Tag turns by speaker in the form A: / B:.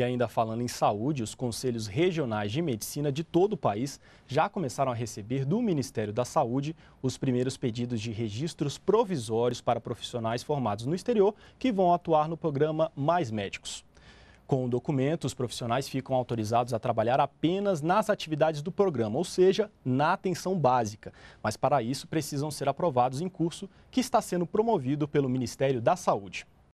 A: E ainda falando em saúde, os conselhos regionais de medicina de todo o país já começaram a receber do Ministério da Saúde os primeiros pedidos de registros provisórios para profissionais formados no exterior que vão atuar no programa Mais Médicos. Com o documento, os profissionais ficam autorizados a trabalhar apenas nas atividades do programa, ou seja, na atenção básica. Mas para isso precisam ser aprovados em curso que está sendo promovido pelo Ministério da Saúde.